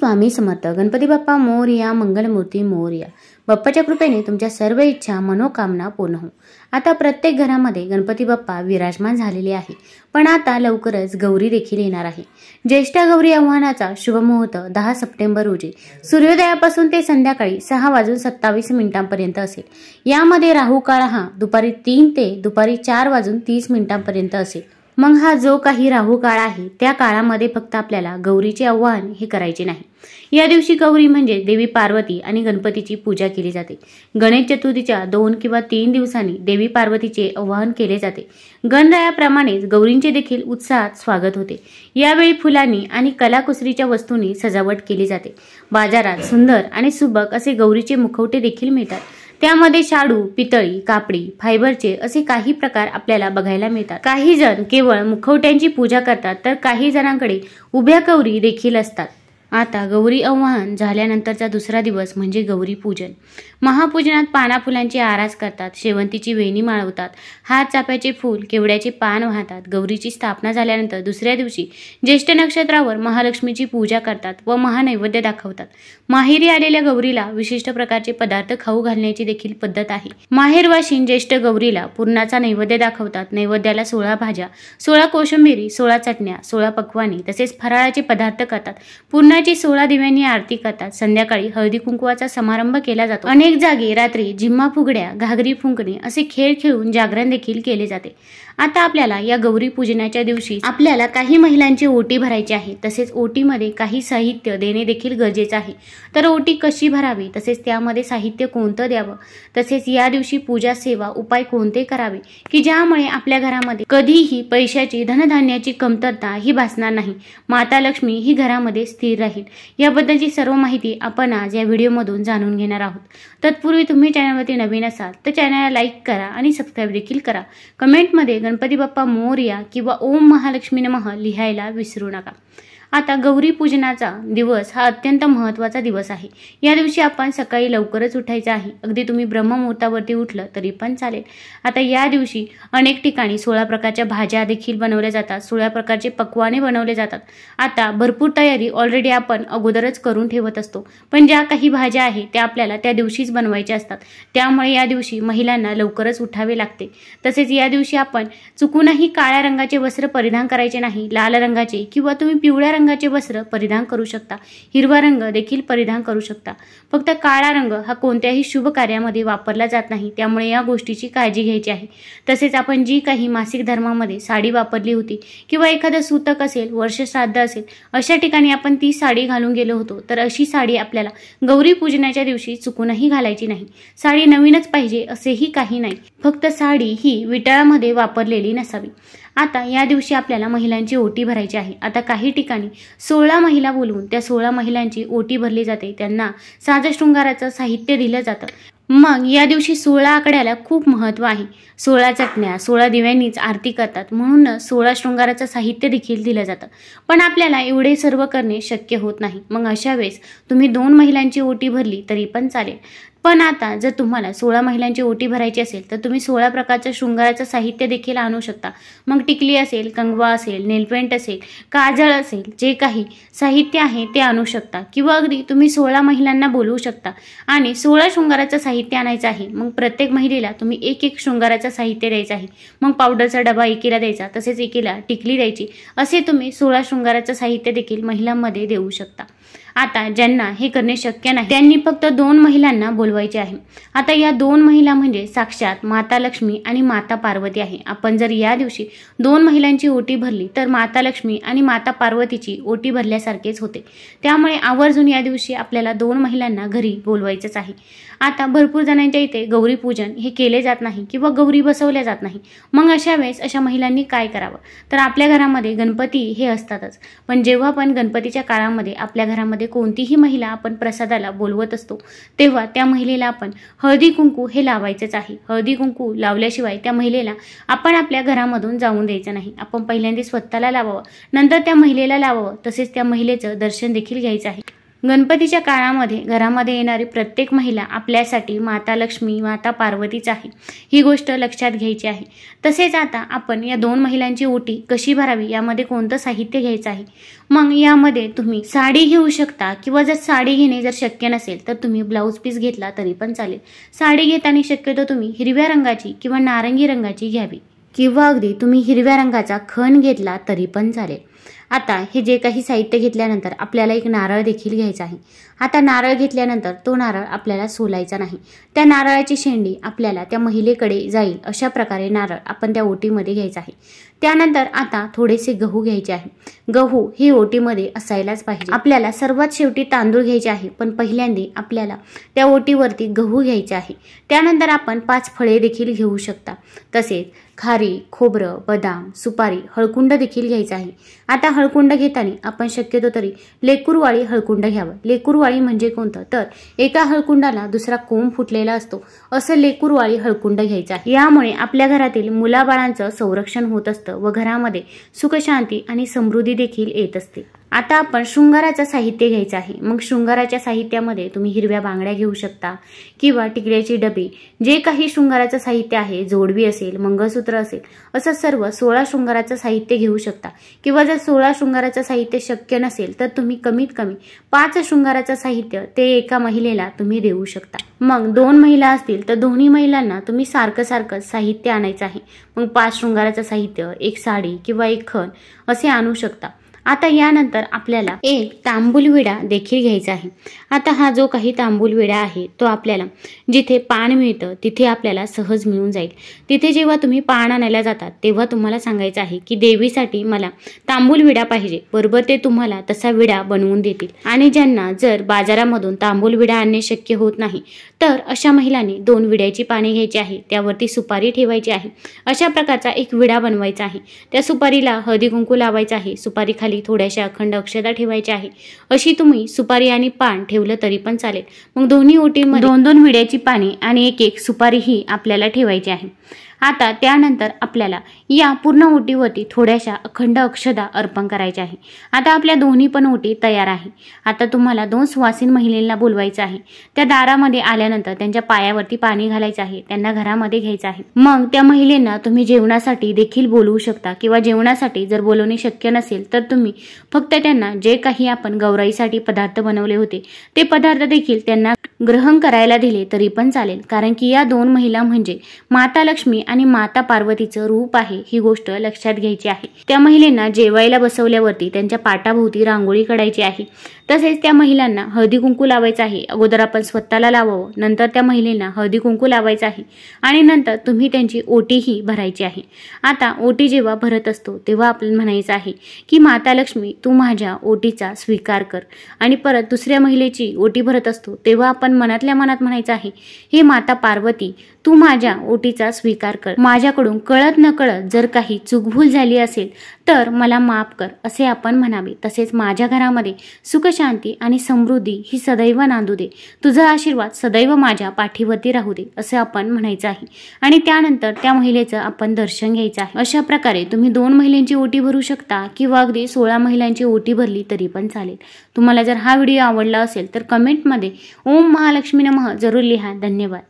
स्वामी समर्थ गणपती बाप्पा मोरया मंगलमूर्ती मोरया बाप्पाच्या कृपेने तुमच्या सर्व इच्छा मनोकामना पूर्ण हो आता प्रत्येक घरामध्ये गणपती बाप्पा विराजमान झालेले आहे पण आता लवकरच गौरी देखील येणार आहे ज्येष्ठा गौरी आव्हानाचा शुभमुहूर्त दहा सप्टेंबर रोजी सूर्योदयापासून ते संध्याकाळी सहा वाजून सत्तावीस मिनिटांपर्यंत असेल यामध्ये राहू काळ हा दुपारी तीन ते दुपारी चार वाजून तीस मिनिटांपर्यंत असेल मग हा जो काही राहू काळ आहे त्या काळामध्ये फक्त आपल्याला गौरीचे आव्हान हे करायचे नाही या दिवशी गौरी म्हणजे देवी पार्वती आणि गणपतीची पूजा केली जाते गणेश चतुर्थीच्या दोन किंवा तीन दिवसांनी देवी पार्वतीचे आव्हान केले जाते गणरायाप्रमाणेच गौरींचे देखील उत्साहात स्वागत होते यावेळी फुलांनी आणि कलाकुसरीच्या वस्तूंनी सजावट केली जाते बाजारात सुंदर आणि सुबक असे गौरीचे मुखवटे देखील मिळतात त्यामध्ये शाडू पितळी कापडी फायबरचे असे काही प्रकार आपल्याला बघायला मिळतात काही जण केवळ मुखवट्यांची पूजा करतात तर काही जणांकडे उभ्या कवरी देखील असतात आता गौरी आव्हान झाल्यानंतरचा दुसरा दिवस म्हणजे गौरी पूजन महापूजनात पाना फुलांची आरास करतात शेवंतीची वेणी माळवतात हात चाप्याचे फूल केवड्याचे पान वाहतात गौरीची स्थापना झाल्यानंतर दुसऱ्या दिवशी ज्येष्ठ नक्षत्रावर महालक्ष्मीची पूजा करतात व महानैवेद्य दाखवतात माहेरी आलेल्या गौरीला विशिष्ट प्रकारचे पदार्थ खाऊ घालण्याची देखील पद्धत आहे माहेरवाशीन ज्येष्ठ गौरीला पूर्णाचा नैवेद्य दाखवतात नैवेद्याला सोळा भाज्या सोळा कोशंबिरी सोळा चटण्या सोळा पकवानी तसेच फराळाचे पदार्थ करतात पूर्ण सोळा दिव्यांनी आरती करतात संध्याकाळी हळदी कुंकुवाचा समारंभ केला जातो अनेक जागी रात्री जिम्मा फुगड्या घागरी फुंकणे असे खेळ खेळून जागरण देखील केले जाते आता आपल्याला या गौरी पूजनाच्या दिवशी आपल्याला काही महिलांची ओटी भरायची आहे तसेच ओटीमध्ये काही साहित्य देणे देखील गरजेचे आहे तर ओटी कशी भरावी तसेच त्यामध्ये साहित्य कोणतं द्यावं तसेच या दिवशी पूजा सेवा उपाय कोणते करावे की ज्यामुळे आपल्या घरामध्ये कधीही पैशाची धनधान्याची कमतरता ही भासणार नाही माता लक्ष्मी ही घरामध्ये स्थिर राहील याबद्दलची सर्व माहिती आपण आज या व्हिडिओमधून जाणून घेणार आहोत तत्पूर्वी तुम्ही चॅनलवरती नवीन असाल तर चॅनलला लाईक करा आणि सबस्क्राईब देखील करा कमेंटमध्ये गणपती बाप्पा मोर्या किंवा ओम महालक्ष्मी नमः लिहायला विसरू नका आता गौरी पूजनाचा दिवस हा अत्यंत महत्त्वाचा दिवस आहे या दिवशी आपण सकाळी लवकरच उठायचं आहे अगदी तुम्ही ब्रह्ममुहूर्तावरती उठलं तरी पण चालेल आता या दिवशी अनेक ठिकाणी सोळा प्रकारच्या भाज्या देखील बनवल्या जातात सोळा प्रकारचे पकवाने बनवले जातात आता भरपूर तयारी ऑलरेडी आपण अगोदरच करून ठेवत असतो पण ज्या काही भाज्या आहे त्या आपल्याला त्या दिवशीच बनवायच्या असतात त्यामुळे या दिवशी महिलांना लवकरच उठावे लागते तसेच या दिवशी आपण चुकूनही काळ्या रंगाचे वस्त्र परिधान करायचे नाही लाल रंगाचे किंवा तुम्ही पिवळ्या रंगाचे वस्त्र परिधान करू शकता हिरवा रंग देखील परिधान करू शकता फक्त काळा रंग हा कोणत्याही शुभ कार्यामध्ये वापरला जात नाही त्यामुळे या गोष्टीची काळजी घ्यायची आहे तसेच आपण जी काही मासिक धर्मामध्ये साडी वापरली होती किंवा एखादं सूतक असेल वर्ष वर्षश्राद्ध असेल अशा ठिकाणी आपण ती साडी घालून गेलो होतो तर अशी साडी आपल्याला गौरी पूजनाच्या दिवशी चुकूनही घालायची नाही साडी नवीनच पाहिजे असेही काही नाही फक्त साडी ही विटाळामध्ये वापरलेली नसावी आता या दिवशी आपल्याला महिलांची ओटी भरायची आहे आता काही ठिकाणी सोळा महिला बोलवून त्या सोळा महिलांची ओटी भरली जाते त्यांना शृंगाराचं साहित्य दिलं जातं मग या दिवशी सोळा आकड्याला खूप महत्त्व आहे सोळा चटण्या सोळा दिव्यांनीच आरती करतात म्हणूनच सोळा शृंगाराचं साहित्य देखील दिलं जातं पण आपल्याला एवढे सर्व करणे शक्य होत नाही मग अशा वेळेस तुम्ही दोन महिलांची ओटी भरली तरी पण चालेल पण आता जर तुम्हाला सोळा महिलांची ओटी भरायची असेल तर तुम्ही सोळा प्रकारच्या शृंगाराचं साहित्य देखील आणू शकता मग टिकली असेल कंगवा असेल नेलपेंट असेल काजळ असेल जे काही साहित्य आहे ते आणू शकता किंवा अगदी तुम्ही सोळा महिलांना बोलवू शकता आणि सोळा शृंगाराचं साहित्य आणायचं आहे मग प्रत्येक महिलेला तुम्ही एक एक शृंगाराचं साहित्य द्यायचं आहे मग पावडरचा डबा एकीला द्यायचा तसेच एकीला टिकली द्यायची असे तुम्ही सोळा शृंगाराचं साहित्य देखील महिलांमध्ये देऊ शकता आता ज्यांना हे करणे शक्य नाही त्यांनी फक्त दोन महिलांना बोलवायचे आहे आता या दोन महिला म्हणजे साक्षात माता लक्ष्मी आणि माता पार्वती आहे आपण जर या दिवशी दोन महिलांची ओटी भरली तर माता लक्ष्मी आणि माता पार्वतीची ओटी भरल्यासारखेच होते त्यामुळे आवर्जून या दिवशी आपल्याला दोन महिलांना घरी बोलवायचंच आहे आता भरपूर जणांच्या इथे गौरी पूजन हे केले जात नाही किंवा गौरी बसवल्या जात नाही मग अशा वेळेस अशा महिलांनी काय करावं तर आपल्या घरामध्ये गणपती हे असतातच पण जेव्हा पण गणपतीच्या काळामध्ये आपल्या घरामध्ये घरामध्ये कोणतीही महिला आपण प्रसादाला बोलवत असतो तेव्हा त्या महिलेला आपण हळदी कुंकू हे लावायचंच आहे हळदी कुंकू लावल्याशिवाय त्या महिलेला आपण आपल्या घरामधून जाऊन द्यायचं नाही आपण पहिल्यांदा स्वतःला लावावं नंतर त्या महिलेला लावावं तसेच त्या महिलेचं दर्शन देखील घ्यायचं आहे गणपतीच्या काळामध्ये घरामध्ये येणारी प्रत्येक महिला आपल्यासाठी माता लक्ष्मी माता पार्वतीच आहे ही गोष्ट लक्षात घ्यायची आहे तसेच आता आपण या दोन महिलांची ओटी कशी भरावी यामध्ये कोणतं साहित्य घ्यायचं आहे मग यामध्ये तुम्ही साडी घेऊ शकता किंवा जर साडी घेणे जर शक्य नसेल तर तुम्ही ब्लाऊज पीस घेतला तरी पण चालेल साडी घेताना शक्यतो तुम्ही हिरव्या रंगाची किंवा नारंगी रंगाची घ्यावी किंवा अगदी तुम्ही हिरव्या रंगाचा खण घेतला तरी पण चालेल आता हे जे काही साहित्य घेतल्यानंतर आपल्याला एक नारळ देखील घ्यायचा आहे आता नारळ घेतल्यानंतर तो नारळ आपल्याला सोलायचा नाही त्या नारळाची शेंडी आपल्याला त्या महिलेकडे जाईल अशा प्रकारे नारळ आपण त्या ओटीमध्ये घ्यायचा आहे त्यानंतर आता थोडेसे गहू घ्यायचे आहे गहू हे ओटीमध्ये असायलाच पाहिजे आपल्याला सर्वात शेवटी तांदूळ घ्यायचे आहे पण पहिल्यांदा आपल्याला त्या ओटीवरती गहू घ्यायचे आहे त्यानंतर आपण पाच फळे देखील घेऊ शकता तसेच खारी खोबरं बदाम सुपारी हळकुंड देखील घ्यायचं आहे आता हळकुंड घेताना आपण शक्यतो तरी लेकूरवाळी हळकुंड घ्यावं लेकूरवाळी म्हणजे कोणतं तर एका हळकुंडाला दुसरा कोंब फुटलेला असतो असं लेकूरवाळी हळकुंड घ्यायचा यामुळे आपल्या घरातील मुलाबाळांचं संरक्षण होत असतं व घरामध्ये सुखशांती आणि समृद्धी देखील येत असते आता आपण शृंगाराचं साहित्य घ्यायचं आहे मग शृंगाराच्या साहित्यामध्ये तुम्ही हिरव्या बांगड्या घेऊ शकता किंवा टिकड्याची डबे जे काही शृंगाराचं साहित्य आहे जोडवी असेल मंगळसूत्र असेल असं सर्व सोळा शृंगाराचं साहित्य घेऊ शकता किंवा जर सोळा शृंगाराचं साहित्य शक्य नसेल तर तुम्ही कमीत कमी पाच शृंगाराचं साहित्य ते एका महिलेला तुम्ही देऊ शकता मग दोन महिला असतील तर दोन्ही महिलांना तुम्ही सारखं सारखं साहित्य आणायचं आहे मग पाच शृंगाराचं साहित्य एक साडी किंवा एक खण असे आणू शकता आता यानंतर आपल्याला एक तांबूल विडा देखील घ्यायचा आहे आता हा जो काही तांबूल विडा आहे तो आपल्याला जिथे पान मिळतं तिथे आपल्याला सहज मिळून जाईल तिथे जेव्हा तुम्ही पान आणायला जातात तेव्हा तुम्हाला सांगायचं आहे की देवीसाठी मला तांबूल विडा पाहिजे बरोबर ते तुम्हाला तसा विडा बनवून देतील आणि ज्यांना जर बाजारामधून तांबूल विडा आणणे शक्य होत नाही तर अशा महिलांनी दोन विड्याची पाने घ्यायची आहे त्यावरती सुपारी ठेवायची आहे अशा प्रकारचा एक विडा बनवायचा आहे त्या सुपारीला हळदी कुंकू लावायचा आहे सुपारी खाली थोड्याशा अखंड अक्षता ठेवायची आहे अशी तुम्ही सुपारी आणि पान ठेवलं तरी पण चालेल मग दोन्ही ओटीमध्ये दोन दोन विड्याची पाने आणि एक एक सुपारी ही आपल्याला ठेवायची आहे आता त्यानंतर आपल्याला या पूर्ण ओटीवरती थोड्याशा अखंड अक्षदा अर्पण करायच्या आहे आता आपल्या दोन्ही पण ओटी तयार आहे आता तुम्हाला दोन सुवासीन महिलेला बोलवायचं आहे त्या दारामध्ये आल्यानंतर त्यांच्या पायावरती पाणी घालायचं आहे त्यांना घरामध्ये घ्यायचं आहे मग त्या महिलेंना तुम्ही जेवणासाठी देखील बोलवू शकता किंवा जेवणासाठी जर बोलवणे शक्य नसेल तर तुम्ही फक्त त्यांना जे काही आपण गौराईसाठी पदार्थ बनवले होते ते पदार्थ देखील त्यांना ग्रहण करायला दिले तरी पण चालेल कारण की या दोन महिला म्हणजे माता लक्ष्मी आणि माता पार्वतीचं रूप आहे ही गोष्ट लक्षात घ्यायची आहे त्या महिलेंना जेवायला बसवल्यावरती त्यांच्या पाटाभोवती रांगोळी काढायची आहे तसेच त्या महिलांना हळदी कुंकू लावायचं आहे अगोदर आपण स्वतःला लावावं नंतर त्या महिलेंना हळदी कुंकू लावायचं आहे आणि नंतर तुम्ही त्यांची ओटीही भरायची आहे आता ओटी जेव्हा भरत असतो तेव्हा आपण म्हणायचं आहे की माता लक्ष्मी तू माझ्या ओटीचा स्वीकार कर आणि परत दुसऱ्या महिलेची ओटी भरत असतो तेव्हा आपण मनातल्या मनात म्हणायचं आहे हे माता पार्वती तू माझ्या ओटीचा स्वीकार कर माझ्याकडून कळत न कळत जर काही चुकभूल झाली असेल तर मला माफ कर असे आपण म्हणावे तसेच माझ्या घरामध्ये सुखशांती आणि समृद्धी ही सदैव नांदू दे तुझा आशीर्वाद सदैव माझ्या पाठीवरती राहू दे असं आपण म्हणायचं आहे आणि त्यानंतर त्या महिलेचं आपण दर्शन घ्यायचं आहे अशा प्रकारे तुम्ही दोन महिलांची ओटी भरू शकता किंवा अगदी सोळा महिलांची ओटी भरली तरी पण चालेल तुम्हाला जर हा व्हिडिओ आवडला असेल तर कमेंटमध्ये ओम महालक्ष्मी नमः जरूर लिहा धन्यवाद